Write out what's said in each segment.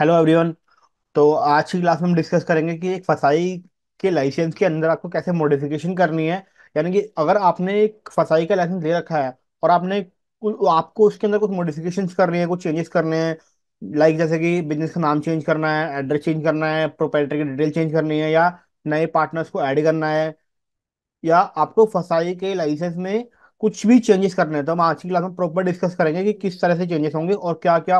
hello everyone तो आज की क्लास में हम डिस्कस करेंगे कि एक फसाई के लाइसेंस के अंदर आपको कैसे मॉडिफिकेशन करनी है यानी कि अगर आपने एक फसाई का लाइसेंस ले रखा है और आपने आपको उसके अंदर कुछ मॉडिफिकेशंस करनी है कुछ चेंजेस करने हैं लाइक जैसे कि बिजनेस का नाम चेंज करना है एड्रेस चेंज करना है प्रोपराइटर की डिटेल चेंज करनी है या नए पार्टनर्स को ऐड करना है या आपको फसाई के लाइसेंस में कुछ भी चेंजेस करने हैं तो हम आज की क्लास में प्रॉपर डिस्कस करेंगे कि किस तरह से चेंजेस होंगे और क्या क्या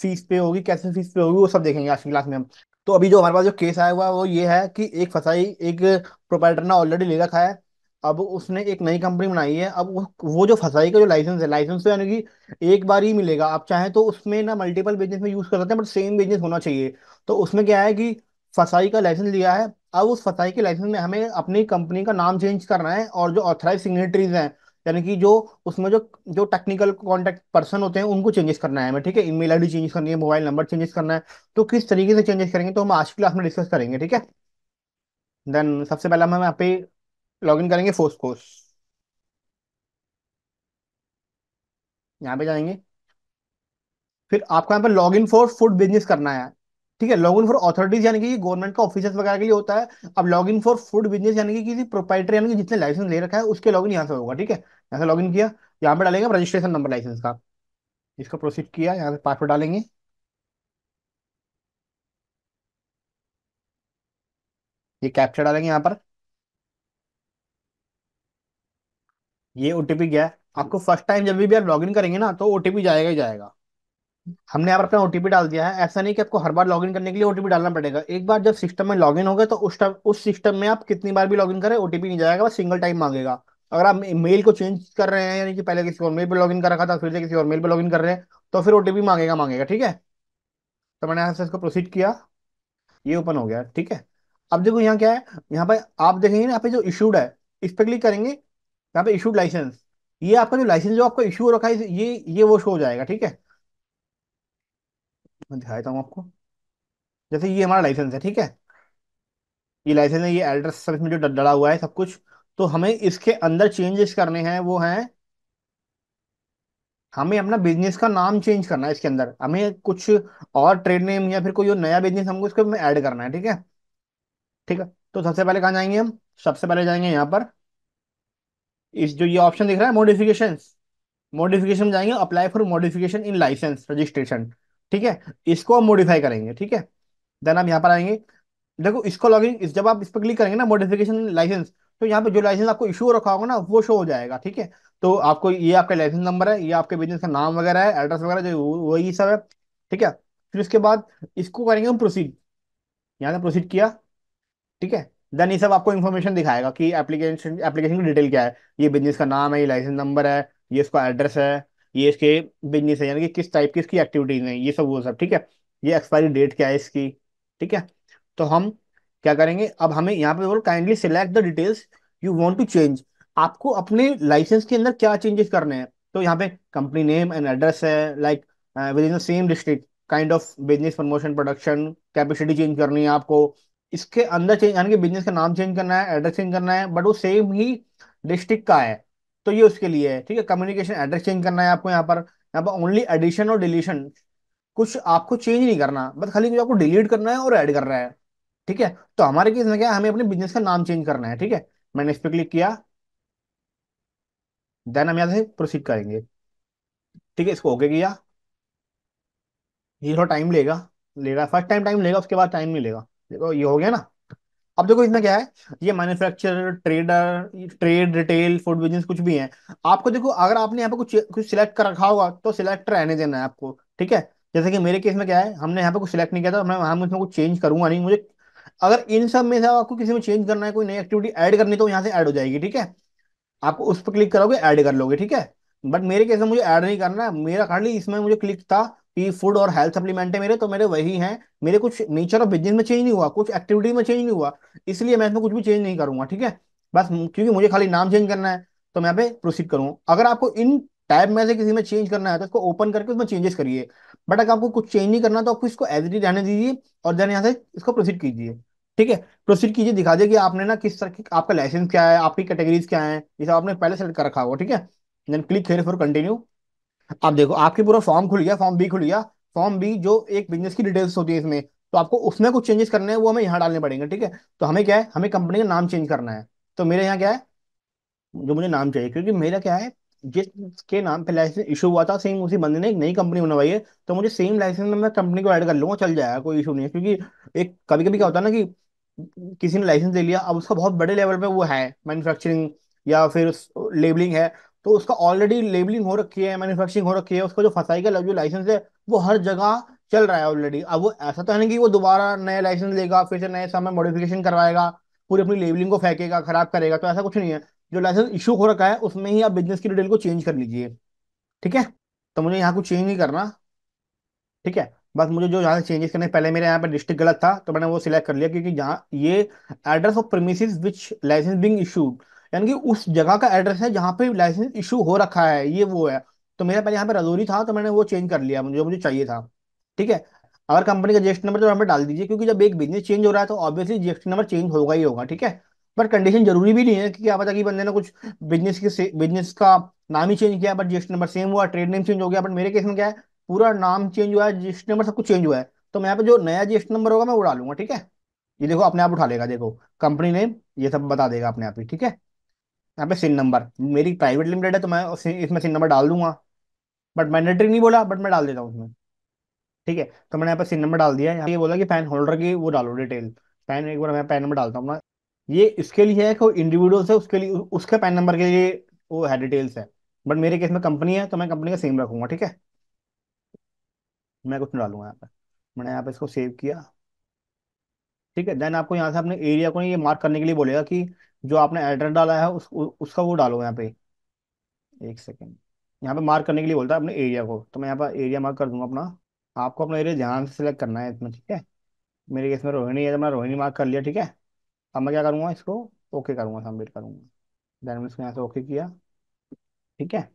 फीस पे होगी कैसे फीस पे होगी वो सब देखेंगे आज की क्लास में हम तो अभी जो हमारे पास जो केस आया हुआ है वो ये है कि एक फसाई एक प्रोपाइटर ने ऑलरेडी ले रखा है अब उसने एक नई कंपनी बनाई है अब वो जो फसाई का जो लाइसेंस है लाइसेंस तो यानी कि एक बार ही मिलेगा आप चाहे तो उसमें ना मल्टीपल बिजनेस में यूज कर सकते हैं बट सेम बिजनेस होना चाहिए तो उसमें क्या है कि फसाई का लाइसेंस लिया है अब उस फसाई के लाइसेंस में हमें अपनी कंपनी का नाम चेंज करना है और जो ऑथराइज सिग्नेटरीज हैं यानी कि जो उसमें जो जो टेक्निकल कॉन्टेक्ट पर्सन होते हैं उनको चेंजेस करना है हमें ठीक है ईमेल आईडी चेंज करनी है मोबाइल नंबर चेंजेस करना है तो किस तरीके से चेंजेस करेंगे तो हम आज की क्लास में डिस्कस करेंगे ठीक है देन सबसे पहले हम यहाँ पे लॉग इन करेंगे फोर्स कोर्स यहाँ पे जाएंगे फिर आपको यहाँ पर log in for food business करना है ठीक है लॉग इन फॉर ऑथोरिटीज यानी कि गवर्नमेंट का ऑफिसर्स वगैरह के लिए होता है अब log in for food business यानी कि किसी प्रोपाइटर यानी कि जितने लाइसेंस ले रखा है उसके लॉग इन यहाँ से होगा ठीक है यहाँ से लॉग इन किया यहाँ पे डालेंगे रजिस्ट्रेशन नंबर लाइसेंस का इसका प्रोसीड किया यहाँ से पासवर्ड डालेंगे ये कैप्चर डालेंगे यहाँ पर ये ओटीपी गया आपको फर्स्ट टाइम जब भी आप लॉग इन करेंगे ना तो ओटीपी जाएगा ही जाएगा हमने यहाँ पर अपना ओटीपी डाल दिया है ऐसा नहीं कि आपको हर बार लॉगिन करने के लिए ओटीपी डालना पड़ेगा एक बार जब सिस्टम में लॉगिन होगा तो उस उस सिस्टम में आप कितनी बार भी लॉगिन करें ओटीपी नहीं जाएगा बस सिंगल टाइम मांगेगा अगर आप मेल को चेंज कर रहे हैं यानी कि पहले किसी और मेल पर लॉगिन कर रखा था तो फिर से किसी और मेल पर लॉगिन कर रहे हैं तो फिर ओटीपी मांगेगा मांगेगा ठीक है तो मैंने यहाँ से इसको प्रोसीड किया ये ओपन हो गया ठीक है अब देखो यहाँ क्या है यहाँ पर आप देखेंगे ना यहाँ पे जो इशूड है इस पर क्लिक करेंगे यहाँ पे इशूड लाइसेंस ये आपका जो लाइसेंस जो आपका इशू हो रखा है ये ये वो शो हो जाएगा ठीक है मैं दिखा देता हूँ आपको जैसे ये हमारा लाइसेंस है ठीक है ये लाइसेंस है ये एड्रेस सब इसमें जो डला हुआ है सब कुछ तो हमें इसके अंदर चेंजेस करने हैं वो हैं हमें अपना बिजनेस का नाम चेंज करना है इसके अंदर हमें कुछ और ट्रेड नेम या फिर कोई नया बिजनेस हमको इसको में ऐड करना है ठीक है ठीक है तो सबसे पहले कहाँ जाएंगे हम सबसे पहले जाएंगे यहाँ पर इस जो ये ऑप्शन दिख रहा है मॉडिफिकेशन मॉडिफिकेशन जाएंगे apply for modification in licence registration ठीक है इसको हम मॉडिफाई करेंगे ठीक है देन आप यहाँ पर आएंगे देखो इसको लॉगिंग इस जब आप इस पर क्लिक करेंगे ना मॉडिफिकेशन लाइसेंस तो यहाँ पे जो लाइसेंस आपको इशू रखा होगा ना वो शो हो जाएगा ठीक है तो आपको ये आपका लाइसेंस नंबर है ये आपके बिजनेस का नाम वगैरह है एड्रेस वगैरह जो वही सब है ठीक है फिर उसके बाद इसको करेंगे हम प्रोसीड यहाँ से प्रोसीड किया ठीक है देन ये सब आपको इन्फॉर्मेशन दिखाएगा कि एप्लीकेशन एप्लीकेशन की डिटेल क्या है ये बिजनेस का नाम है ये लाइसेंस नंबर है ये इसका एड्रेस है ये इसके बिजनेस है यानी कि किस टाइप की इसकी एक्टिविटीज हैं ये सब वो सब ठीक है ये एक्सपायरी डेट क्या है इसकी ठीक है तो हम क्या करेंगे अब हमें यहाँ पे बोल kindly select the details you want to change आपको अपने लाइसेंस के अंदर क्या चेंजेस करने हैं तो यहाँ पे कंपनी नेम एंड एड्रेस है like within the same district kind of business promotion production capacity change करनी है आपको इसके अंदर चेंज यानी कि बिजनेस का नाम चेंज करना है एड्रेस चेंज करना है बट वो सेम ही डिस्ट्रिक्ट का है तो ये उसके लिए है ठीक है कम्युनिकेशन एड्रेस चेंज करना है आपको यहाँ पर यहाँ पर ओनली एडिशन और डिलीशन कुछ आपको चेंज नहीं करना बस खाली कुछ आपको डिलीट करना है और ऐड करना है ठीक है तो हमारे केस में क्या हमें अपने बिजनेस का नाम चेंज करना है ठीक है मैंने इस पर क्लिक किया देन हम यहाँ से प्रोसीड करेंगे ठीक है इसको ओके किया ये थोड़ा टाइम लेगा लेगा फर्स्ट टाइम टाइम लेगा उसके बाद टाइम नहीं लेगा देखो ये हो गया ना अब देखो इसमें क्या है ये manufacturer trader trade retail food business कुछ भी है आपको देखो अगर आपने यहाँ पे कुछ कुछ सिलेक्ट कर रखा होगा तो सिलेक्ट रहने देना है आपको ठीक है जैसे कि मेरे केस में क्या है हमने यहाँ पे कुछ सिलेक्ट नहीं किया था मैं हम इसमें कुछ चेंज करूंगा नहीं मुझे अगर इन सब में से आपको किसी में चेंज करना है कोई नई एक्टिविटी एड करनी तो यहाँ से ऐड हो जाएगी ठीक है आप उस पर क्लिक करोगे ऐड कर लोगे ठीक है बट मेरे केस में मुझे ऐड नहीं करना है मेरा खाली इसमें मुझे क्लिक था कि फूड और हेल्थ सप्लीमेंट है मेरे तो मेरे वही हैं मेरे कुछ नेचर ऑफ बिजनेस में चेंज नहीं हुआ कुछ एक्टिविटी में चेंज नहीं हुआ इसलिए मैं इसमें कुछ भी चेंज नहीं करूंगा ठीक है बस क्योंकि मुझे खाली नाम चेंज करना है तो मैं यहाँ पे प्रोसीड करूँ अगर आपको इन टाइप में से किसी में चेंज करना है तो इसको ओपन करके उसमें चेंजेस करिए बट अगर आपको कुछ चेंज नहीं करना तो आपको इसको एज इट रहने दीजिए और देन यहाँ से इसको प्रोसीड कीजिए ठीक है प्रोसीड कीजिए दिखा दिए कि आपने ना किस तरह की आपका लाइसेंस क्या है आपकी कैटेगरीज क्या है ये सब आपने पहले सेलेक्ट कर रखा हुआ ठीक है then click here for continue आप देखो आपके पूरा फॉर्म खुल गया फॉर्म बी खुल गया फॉर्म बी जो एक बिजनेस की डिटेल्स होती है इसमें तो आपको उसमें कुछ चेंजेस करने हैं वो हमें यहाँ डालने पड़ेंगे ठीक है तो हमें क्या है हमें कंपनी का नाम चेंज करना है तो मेरे यहाँ क्या है जो मुझे नाम चाहिए क्योंकि मेरा क्या है जिसके नाम पे लाइसेंस इशू हुआ था सेम उसी बंदे ने एक नई कंपनी बनवाई है तो मुझे सेम लाइसेंस में मैं कंपनी को ऐड कर लूंगा चल जाएगा कोई इशू नहीं है क्योंकि एक कभी कभी क्या होता है ना कि किसी ने लाइसेंस ले लिया अब उसका बहुत बड़े लेवल पे वो है मैन्युफैक्चरिंग या फिर लेबलिंग है तो उसका ऑलरेडी लेबलिंग हो रखी है मैन्युफैक्चरिंग हो रखी है उसका जो फसाई का जो लाइसेंस है वो हर जगह चल रहा है ऑलरेडी अब वो ऐसा तो है ना कि वो दोबारा नए लाइसेंस लेगा फिर से नए समय मॉडिफिकेशन करवाएगा पूरी अपनी लेबलिंग को फेंकेगा खराब करेगा तो ऐसा कुछ नहीं है जो लाइसेंस इशू हो रखा है उसमें ही आप बिजनेस की डिटेल को चेंज कर लीजिए ठीक है तो मुझे यहाँ कुछ चेंज नहीं करना ठीक है बस मुझे जो यहाँ से चेंजेस करने पहले मेरे यहाँ पर डिस्ट्रिक्ट गलत था तो मैंने वो सिलेक्ट कर लिया क्योंकि जहाँ ये address of premise which licence being issued यानी कि उस जगह का एड्रेस है जहाँ पे लाइसेंस इशू हो रखा है ये वो है तो मेरा पहले यहाँ पे रजौरी था तो मैंने वो चेंज कर लिया मुझे मुझे चाहिए था ठीक है अगर कंपनी का जीएसटी नंबर तो यहाँ डाल दीजिए क्योंकि जब एक बिजनेस चेंज हो रहा है तो ऑब्वियसली जीएसटी नंबर चेंज होगा ही होगा ठीक है पर कंडीशन जरूरी भी नहीं है कि क्या पता कि बंदे ने कुछ बिजनेस के बिजनेस का नाम ही चेंज किया बट जीएसटी नंबर सेम हुआ ट्रेड नेम चेंज हो गया बट मेरे केस में क्या है पूरा नाम चेंज हुआ है जीएसटी नंबर सब कुछ चेंज हुआ है तो मैं यहाँ पे जो नया जीएसटी नंबर होगा मैं उड़ा लूंगा ठीक है ये देखो अपने आप उठा लेगा देखो कंपनी नेम ये सब बता देगा अपने आप ही ठीक है यहाँ पे सिन नंबर मेरी प्राइवेट लिमिटेड है तो मैं इसमें सिन नंबर डाल दूंगा बट मैंडेटरी नहीं बोला बट मैं डाल देता हूँ उसमें ठीक है तो मैंने यहाँ पर सिन नंबर डाल दिया यहाँ ये बोला कि पैन होल्डर की वो डालो डिटेल पैन एक बार मैं पैन नंबर डालता हूँ ये इसके लिए है कि इंडिविजुअल्स है उसके लिए उसके पैन नंबर के लिए वो है डिटेल्स है बट मेरे केस में कंपनी है तो मैं कंपनी का सेम रखूंगा ठीक है मैं कुछ डालूंगा यहाँ पर मैंने यहाँ पे इसको सेव किया ठीक है देन आपको यहाँ से अपने एरिया को ये मार्क करने के लिए बोलेगा कि जो आपने एड्रेस डाला है उस, उ, उसका वो डालो यहाँ पे एक सेकेंड यहाँ पे मार्क करने के लिए बोलता है अपने एरिया को तो मैं यहाँ पर एरिया मार्क कर दूंगा अपना आपको अपना एरिया ध्यान से सिलेक्ट करना है इसमें ठीक है मेरे केस में रोहिणी है तो मैं रोहिणी मार्क कर लिया ठीक है अब मैं क्या करूँगा इसको ओके करूँगा सबमिट करूँगा देन मैं इसको यहाँ से ओके किया ठीक है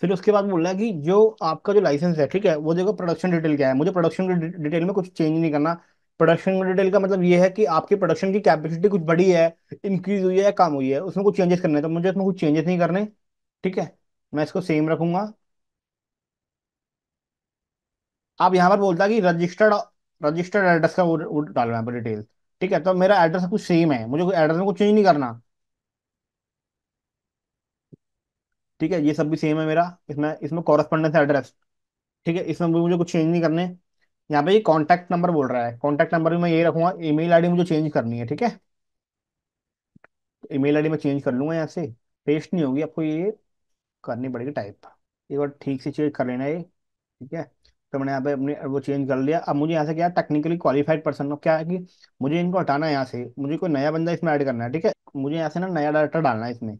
फिर उसके बाद बोलना है कि जो आपका जो लाइसेंस है ठीक है वो देखो प्रोडक्शन डिटेल क्या है मुझे प्रोडक्शन की डिटेल में कुछ चेंज नहीं करना प्रोडक्शन डिटेल का मतलब ये है कि आपकी प्रोडक्शन की कैपेसिटी कुछ बड़ी है इंक्रीज हुई है या कम हुई है उसमें कुछ चेंजेस करने तो मुझे उसमें कुछ चेंजेस नहीं करने ठीक है मैं इसको सेम रखूंगा आप यहाँ पर बोलता है कि रजिस्टर्ड रजिस्टर्ड एड्रेस का डालना है डिटेल ठीक है तो मेरा एड्रेस कुछ सेम है मुझे एड्रेस में कुछ चेंज नहीं करना ठीक है ये सब भी सेम है मेरा इसमें इसमें कॉरेस्पॉन्डेंस एड्रेस ठीक है इसमें भी मुझे कुछ चेंज नहीं करने यहाँ पे ये कॉन्टैक्ट नंबर बोल रहा है कॉन्टैक्ट नंबर भी मैं यही रखूंगा ईमेल आईडी मुझे चेंज करनी है ठीक है ईमेल आईडी मैं चेंज कर लूंगा यहाँ से पेस्ट नहीं होगी आपको ये करनी पड़ेगी टाइप एक बार ठीक से चेंज कर लेना ये ठीक है तो मैंने यहाँ पे अपने वो चेंज कर लिया अब मुझे यहाँ से क्या टेक्निकली क्वालिफाइड पर्सन क्या है कि मुझे इनको हटाना है यहाँ से मुझे कोई नया बंदा इसमें ऐड करना है ठीक है मुझे यहाँ से ना नया डायरेक्टर डालना है इसमें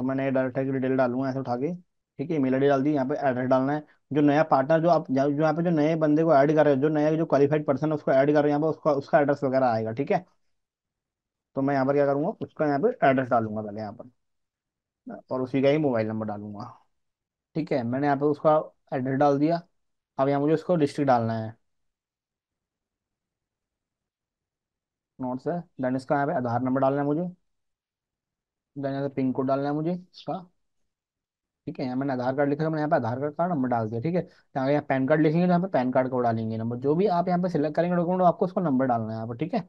तो मैंने डायरेक्ट की डिटेल डालूंगा ऐसे उठा के ठीक है ईमेल आई डाल दी यहाँ पे एड्रेस डालना है जो नया पार्टनर जो आप जो यहाँ पे जो नए बंदे को ऐड कर रहे हो जो नया जो क्वालिफाइड पर्सन है उसको ऐड कर रहे हो यहाँ पे उसका उसका एड्रेस वगैरह आएगा ठीक है तो मैं यहाँ पर क्या करूँगा उसका यहाँ पे एड्रेस डालूंगा पहले यहाँ पर और उसी का ही मोबाइल नंबर डालूंगा ठीक है मैंने यहाँ पे उसका एड्रेस डाल दिया अब यहाँ मुझे उसको डिस्ट्रिक्ट डालना है नोट्स है देन इसका यहाँ पे आधार नंबर डालना है मुझे देन यहाँ से पिन कोड डालना है मुझे इसका ठीक है यहाँ मैंने आधार कार्ड लिखा था मैंने यहाँ पे आधार कार्ड का नंबर डाल दिया ठीक है यहाँ यहाँ पैन कार्ड लिखेंगे तो यहाँ पे पैन कार्ड को डालेंगे नंबर जो भी आप यहाँ पे सिलेक्ट करेंगे डॉक्यूमेंट आपको उसको नंबर डालना है यहाँ पर ठीक है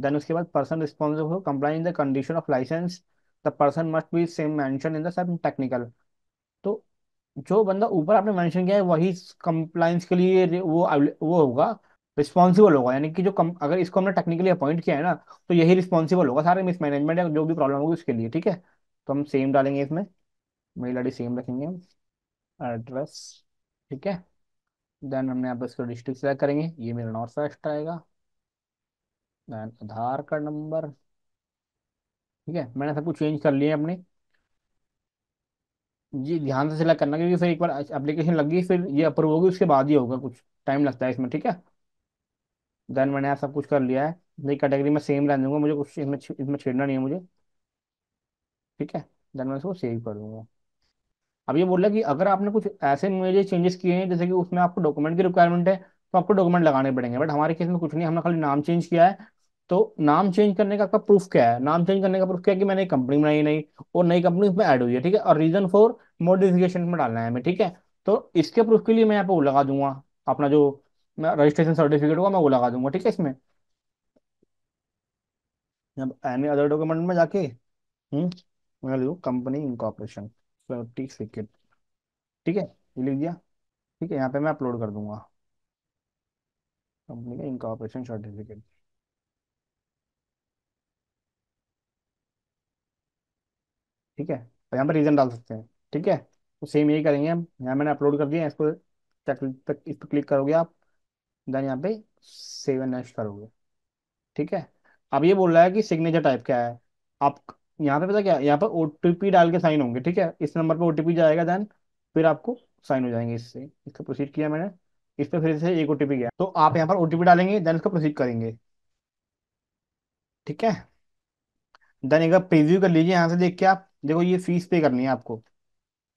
देन उसके बाद person responsible compliance in the condition of licence the person must be same mention in the sub technical तो जो बंदा ऊपर आपने मैंशन किया है वही कंप्लाइंस के लिए वो वो होगा रिस्पॉन्सिबल होगा यानी कि जो कम अगर इसको हमने टेक्निकली अपॉइंट किया है ना तो यही रिस्पॉन्सिबल होगा सारे मिसमैनेजमेंट या जो भी प्रॉब्लम होगी उसके लिए ठीक है तो हम सेम डालेंगे इसमें मेल आई सेम रखेंगे हम एड्रेस ठीक है देन हमने आप इसको डिस्ट्रिक्ट सेलेक्ट करेंगे ये मेरा नॉर्थ वेस्ट आएगा देन आधार कार्ड नंबर ठीक है मैंने सब कुछ चेंज कर लिए अपने जी ध्यान से सिलेक्ट करना क्योंकि फिर एक बार एप्लीकेशन लगी फिर ये अप्रूव होगी उसके बाद ही होगा कुछ टाइम लगता है इसमें ठीक है देन मैंने सब कुछ कर लिया है नई कैटेगरी में सेम रहने दूंगा मुझे कुछ इसमें इसमें छेड़ना नहीं है मुझे ठीक है देन मैं इसको सेव कर दूंगा अब ये बोल रहा है कि अगर आपने कुछ ऐसे मेजर चेंजेस किए हैं जैसे कि उसमें आपको डॉक्यूमेंट की रिक्वायरमेंट है तो आपको डॉक्यूमेंट लगाने पड़ेंगे बट हमारे केस में कुछ नहीं हमने खाली नाम चेंज किया है तो नाम चेंज करने का आपका प्रूफ क्या है नाम चेंज करने का प्रूफ क्या है कि मैंने एक कंपनी बनाई नहीं और नई कंपनी उसमें ऐड हुई है ठीक है और रीजन फॉर मोडिफिकेशन में डालना है हमें ठीक है तो इसके प्रूफ के लिए मैं यहाँ पे लगा दूंगा अपना जो मैं रजिस्ट्रेशन सर्टिफिकेट होगा मैं वो लगा दूंगा ठीक है इसमें अब एनी अदर डॉक्यूमेंट में जाके हम्म कंपनी इनकॉपरेशन सर्टिफिकेट ठीक है ये लिख दिया ठीक है यहाँ पे मैं अपलोड कर दूंगा कंपनी का इनकॉपरेशन सर्टिफिकेट ठीक है तो यहाँ पर रीजन डाल सकते हैं ठीक है तो सेम यही करेंगे हम यहाँ मैंने अपलोड कर दिया इसको चेक तक इस पर क्लिक करोगे आप देन यहाँ पे सेवन एच करोगे ठीक है अब ये बोल रहा है कि सिग्नेचर टाइप क्या है आप यहाँ पे पता क्या यहाँ पर ओ डाल के साइन होंगे ठीक है इस नंबर पर ओ जाएगा देन फिर आपको साइन हो जाएंगे इससे इसको प्रोसीड किया मैंने इस पर फिर से एक ओटीपी गया तो आप यहाँ पर ओटीपी डालेंगे देन इसको प्रोसीड करेंगे ठीक है देन एक बार प्रिव्यू कर लीजिए यहाँ से देख के आप देखो ये फीस पे करनी है आपको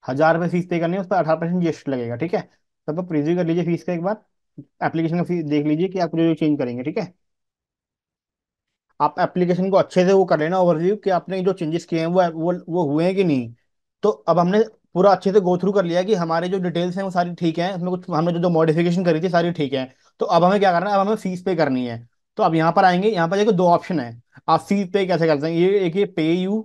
हजार रुपये फीस पे करनी है उस पर अठारह परसेंट जी लगेगा ठीक है तब तो प्रिव्यू कर लीजिए फीस का एक बार एप्लीकेशन का फीस देख लीजिए कि आप जो जो चेंज करेंगे ठीक है आप एप्लीकेशन को अच्छे से वो कर लेना ओवरव्यू कि आपने जो चेंजेस किए हैं वो वो वो हुए हैं कि नहीं तो अब हमने पूरा अच्छे से गो थ्रू कर लिया कि हमारे जो डिटेल्स हैं वो सारी ठीक हैं उसमें कुछ हमने जो जो मॉडिफिकेशन करी थी सारी ठीक है तो अब हमें क्या करना है अब हमें फीस पे करनी है तो अब यहाँ पर आएंगे यहाँ पर देखो दो ऑप्शन है आप फीस पे कैसे करते हैं ये एक ये पे यू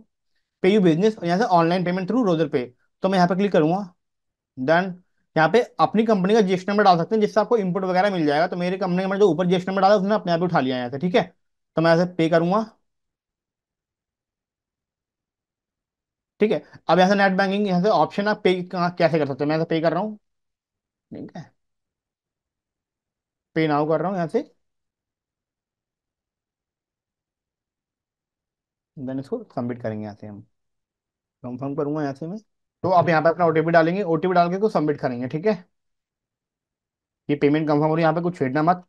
पे यू बिजनेस यहाँ से ऑनलाइन पेमेंट थ्रू रोजर पे तो मैं यहाँ पर क्लिक करूँगा देन यहाँ पे अपनी कंपनी का जीएसटी नंबर डाल सकते हैं जिससे आपको इनपुट वगैरह मिल जाएगा तो मेरी कंपनी का जो ऊपर जीएसटी नंबर डाला उसने अपने आप उठा लिया यहाँ से ठीक है तो मैं ऐसे पे करूंगा ठीक है अब यहाँ से नेट बैंकिंग यहाँ से ऑप्शन आप पे कैसे कर सकते हैं मैं ऐसे पे कर रहा हूँ ठीक है पे नाउ कर रहा हूँ यहाँ से देन इसको सबमिट करेंगे यहाँ से हम कंफर्म करूंगा यहाँ से मैं तो आप यहाँ पे अपना ओटीपी डालेंगे ओटीपी डाल के सबमिट करेंगे ठीक है ये पेमेंट कंफर्म हो रही है यहाँ पे कुछ छेड़ना मत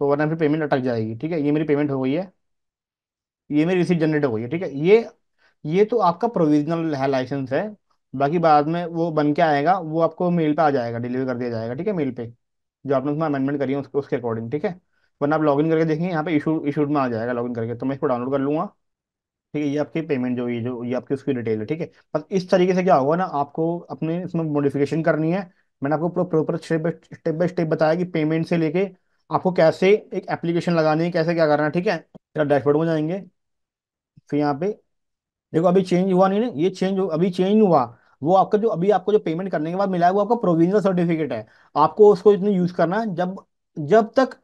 तो वरना फिर पेमेंट अटक जाएगी ठीक है ये मेरी पेमेंट हो गई है ये मेरी रिसीट जनरेट हो गई है ठीक है ये ये तो आपका प्रोविजनल है लाइसेंस है बाकी बाद में वो बन के आएगा वो आपको मेल पे आ जाएगा डिलीवर कर दिया जाएगा ठीक है मेल पे जो आपने उसमें अमेंडमेंट करी है उसके उसके अकॉर्डिंग ठीक है वरना आप लॉगिन करके देखेंगे यहाँ पे इशू इशूड में आ जाएगा लॉगिन करके तो मैं इसको डाउनलोड कर लूँगा ठीक है ये आपकी पेमेंट जो ये जो ये आपकी उसकी डिटेल है ठीक है बस इस तरीके से क्या होगा ना आपको अपने इसमें मॉडिफिकेशन करनी है मैंने आपको पूरा प्रॉपर स्टेप बाय स्टेप बताया कि पेमेंट से लेके आपको कैसे एक एप्लीकेशन लगानी है कैसे क्या करना है ठीक है फिर डैशबोर्ड में जाएंगे फिर यहाँ पे देखो अभी चेंज हुआ नहीं ना ये चेंज अभी चेंज हुआ वो आपका जो अभी आपको जो पेमेंट करने के बाद मिला है वो आपका प्रोविजनल सर्टिफिकेट है आपको उसको इतने यूज करना है जब जब तक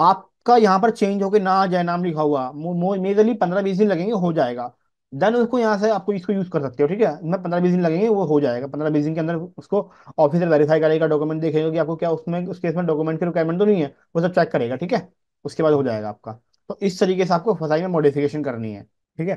आप का यहाँ पर चेंज होकर ना आ जाए नाम लिखा हुआ मेजरली पंद्रह बीस दिन लगेंगे हो जाएगा देन उसको यहाँ से आपको इसको यूज कर सकते हो ठीक है मैं पंद्रह बीस दिन लगेंगे वो हो जाएगा पंद्रह बीस दिन के अंदर उसको ऑफिसर वेरीफाई करेगा डॉक्यूमेंट देखेगा कि आपको क्या उसमें उस केस में डॉक्यूमेंट की रिक्वायरमेंट तो नहीं है वो सब चेक करेगा ठीक है उसके बाद हो जाएगा आपका तो इस तरीके से आपको फसाई में मॉडिफिकेशन करनी है ठीक है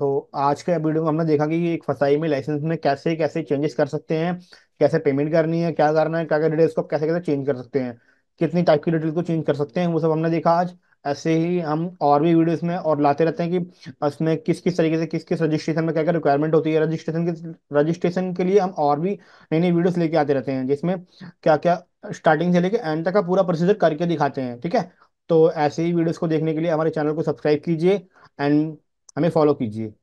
तो आज के वीडियो में हमने देखा कि एक फसाई में लाइसेंस में कैसे कैसे चेंजेस कर सकते हैं कैसे पेमेंट करनी है क्या करना है क्या क्या डिटेल्स को कैसे कैसे चेंज कर सकते हैं कितनी टाइप की डिटेल को चेंज कर सकते हैं वो सब हमने देखा आज ऐसे ही हम और भी वीडियोस में और लाते रहते हैं कि उसमें किस किस तरीके से किस किस रजिस्ट्रेशन में क्या क्या रिक्वायरमेंट होती है रजिस्ट्रेशन के रजिस्ट्रेशन के लिए हम और भी नई नई वीडियोस लेके आते रहते हैं जिसमें क्या क्या स्टार्टिंग से लेके एंड तक का पूरा प्रोसीजर करके दिखाते हैं ठीक है तो ऐसे ही वीडियोज को देखने के लिए हमारे चैनल को सब्सक्राइब कीजिए एंड हमें फॉलो कीजिए